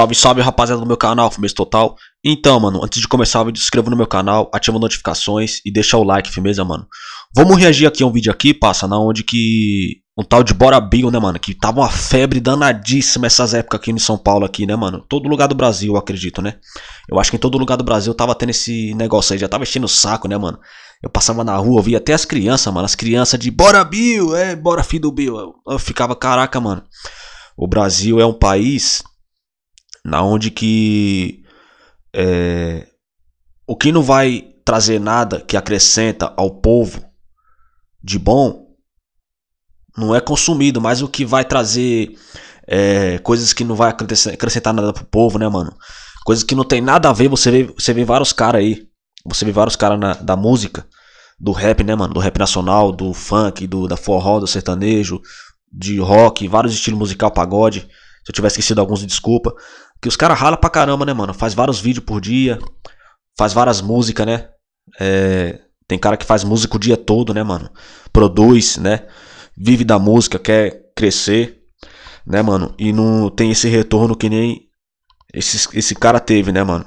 Salve, salve rapaziada do meu canal, Firmeza Total. Então, mano, antes de começar o vídeo, inscreva no meu canal, ativa notificações e deixa o like, firmeza, mano. Vamos reagir aqui a um vídeo aqui, passa, na onde que... Um tal de Bora Bill, né, mano? Que tava uma febre danadíssima essas épocas aqui em São Paulo aqui, né, mano? Todo lugar do Brasil, eu acredito, né? Eu acho que em todo lugar do Brasil tava tendo esse negócio aí, já tava enchendo o saco, né, mano? Eu passava na rua, eu via até as crianças, mano, as crianças de Bora Bill, é, bora filho do Bill. Eu, eu ficava, caraca, mano. O Brasil é um país na onde que é, o que não vai trazer nada que acrescenta ao povo de bom não é consumido, mas o que vai trazer é, coisas que não vai acrescentar nada pro povo, né, mano? Coisas que não tem nada a ver, você vê, você vê vários caras aí. Você vê vários caras da música, do rap, né, mano? Do rap nacional, do funk, do, da forró, do sertanejo, de rock, vários estilos musical, pagode. Se eu tiver esquecido alguns, desculpa. Que os caras ralam pra caramba, né, mano? Faz vários vídeos por dia, faz várias músicas, né? É, tem cara que faz música o dia todo, né, mano? Produz, né? Vive da música, quer crescer, né, mano? E não tem esse retorno que nem esse, esse cara teve, né, mano?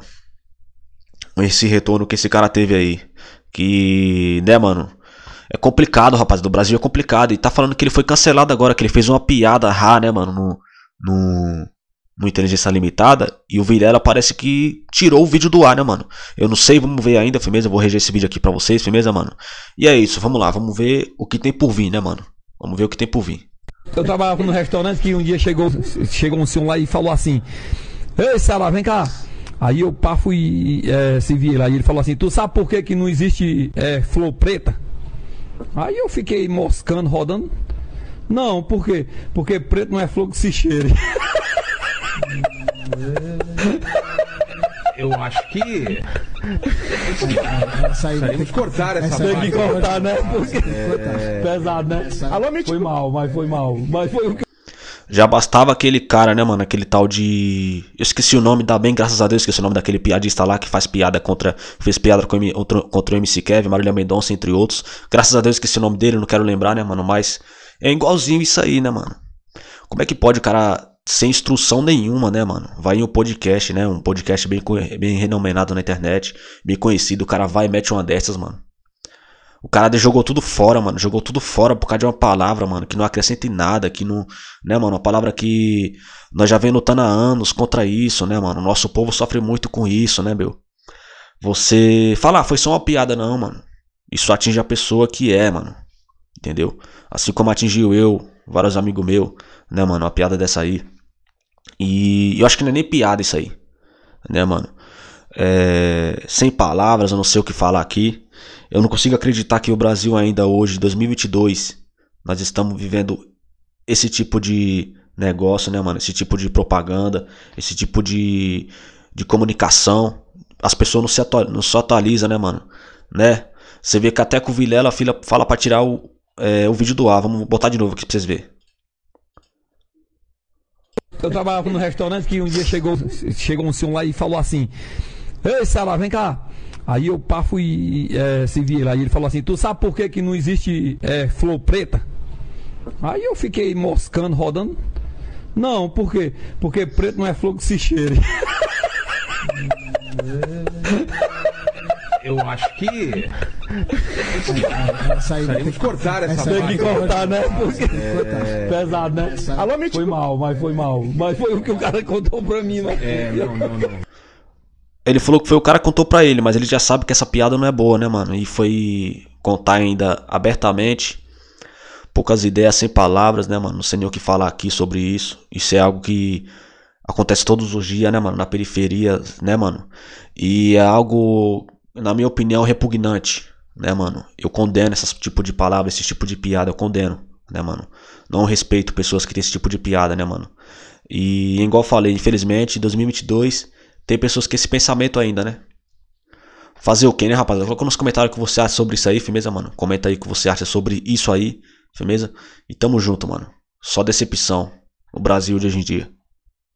Esse retorno que esse cara teve aí. Que, né, mano? É complicado, rapaz. Do Brasil é complicado. E tá falando que ele foi cancelado agora, que ele fez uma piada, rá, né, mano? No, no, uma Inteligência Limitada e o Vilela parece que tirou o vídeo do ar, né, mano? Eu não sei, vamos ver ainda, firmeza, vou reger esse vídeo aqui para vocês, firmeza, mano? E é isso, vamos lá, vamos ver o que tem por vir, né, mano? Vamos ver o que tem por vir. Eu trabalhava num restaurante que um dia chegou, chegou um senhor lá e falou assim: Ei, Sala, vem cá. Aí eu pá fui é, se vir lá e ele falou assim: Tu sabe por que, que não existe é, flor preta? Aí eu fiquei moscando, rodando. Não, por quê? Porque preto não é flor que se cheire. Eu acho que. Essa Saímos cortar essa Tem que cortar, né? É. Pesado, né? Alô, Foi mal, mas foi mal. Mas foi o que. Já bastava aquele cara, né, mano? Aquele tal de. Eu esqueci o nome, dá bem, graças a Deus, esqueci o nome daquele piadista lá que faz piada contra. Fez piada com, contra, contra o MC Kevin, Marília Mendonça, entre outros. Graças a Deus, esqueci o nome dele, não quero lembrar, né, mano? Mas é igualzinho isso aí, né, mano? Como é que pode o cara sem instrução nenhuma, né, mano? Vai em um podcast, né? Um podcast bem, bem renomenado na internet, bem conhecido. O cara vai e mete uma dessas, mano. O cara jogou tudo fora, mano. Jogou tudo fora por causa de uma palavra, mano, que não acrescenta em nada, que não. Né, mano? Uma palavra que nós já vem lutando há anos contra isso, né, mano? Nosso povo sofre muito com isso, né, meu? Você. Falar, ah, foi só uma piada, não, mano. Isso atinge a pessoa que é, mano. Entendeu? Assim como atingiu eu, vários amigos meus, né, mano? Uma piada dessa aí. E eu acho que não é nem piada isso aí. Né, mano? É, sem palavras, eu não sei o que falar aqui. Eu não consigo acreditar que o Brasil ainda hoje, 2022, nós estamos vivendo esse tipo de negócio, né, mano? Esse tipo de propaganda, esse tipo de, de comunicação. As pessoas não se, atual, não se atualizam, né, mano? Né? Você vê que até com o Vilela a filha fala pra tirar o, é, o vídeo do ar. Vamos botar de novo aqui pra vocês verem. Eu trabalhava num restaurante que um dia chegou, chegou um senhor lá e falou assim: Ei, Sara, vem cá. Aí eu pá fui é, se vi lá e ele falou assim: Tu sabe por que, que não existe é, flor preta? Aí eu fiquei moscando, rodando. Não, por quê? Porque preto não é flor que se cheire eu acho que. Essa aí que cortar essa Tem que cortar, né? Porque... É... Né? Pesado, né? Essa... Alô, Foi mal, mas foi mal. Mas foi o que o cara contou pra mim, né? É, não, não, não. Ele falou que foi o cara que contou pra ele, mas ele já sabe que essa piada não é boa, né, mano? E foi contar ainda abertamente. Poucas ideias, sem palavras, né, mano? Não sei nem o que falar aqui sobre isso. Isso é algo que acontece todos os dias, né, mano? Na periferia, né, mano? E é algo na minha opinião, repugnante, né, mano? Eu condeno esse tipo de palavra, esse tipo de piada, eu condeno, né, mano? Não respeito pessoas que têm esse tipo de piada, né, mano? E, igual eu falei, infelizmente, em 2022, tem pessoas que esse pensamento ainda, né? Fazer o quê, né, rapaziada? Coloca nos comentários o que você acha sobre isso aí, firmeza, mano? Comenta aí o que você acha sobre isso aí, firmeza? E tamo junto, mano. Só decepção no Brasil de hoje em dia.